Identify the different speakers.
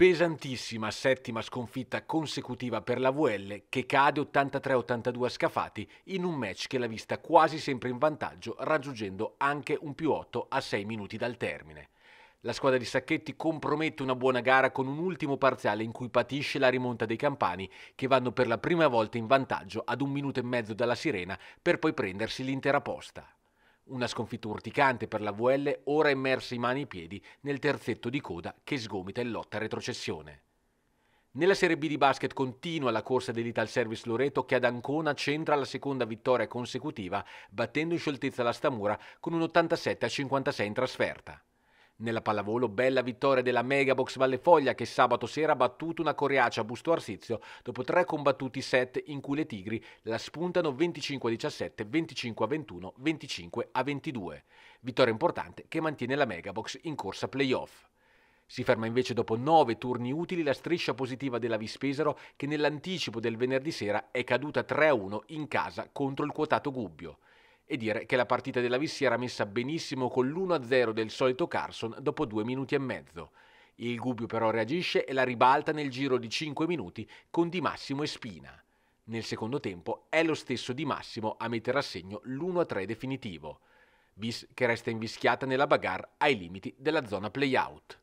Speaker 1: pesantissima settima sconfitta consecutiva per la VL che cade 83-82 a Scafati in un match che l'ha vista quasi sempre in vantaggio raggiungendo anche un più 8 a 6 minuti dal termine. La squadra di Sacchetti compromette una buona gara con un ultimo parziale in cui patisce la rimonta dei Campani che vanno per la prima volta in vantaggio ad un minuto e mezzo dalla sirena per poi prendersi l'intera posta. Una sconfitta urticante per la VL, ora immersa in mani e piedi nel terzetto di coda che sgomita in lotta a retrocessione. Nella Serie B di basket continua la corsa dell'Ital Service Loreto che ad Ancona centra la seconda vittoria consecutiva battendo in scioltezza la Stamura con un 87 a 56 in trasferta. Nella pallavolo, bella vittoria della Megabox Valle Foglia che sabato sera ha battuto una coriacea a Busto Arsizio dopo tre combattuti set in cui le Tigri la spuntano 25-17, 25-21, 25-22. Vittoria importante che mantiene la Megabox in corsa playoff. Si ferma invece dopo nove turni utili la striscia positiva della Vispesaro che nell'anticipo del venerdì sera è caduta 3-1 in casa contro il quotato Gubbio e dire che la partita della Vissi era messa benissimo con l'1-0 del solito Carson dopo due minuti e mezzo. Il Gubbio però reagisce e la ribalta nel giro di 5 minuti con Di Massimo e Spina. Nel secondo tempo è lo stesso Di Massimo a mettere a segno l'1-3 definitivo. Bis che resta invischiata nella bagarre ai limiti della zona play-out.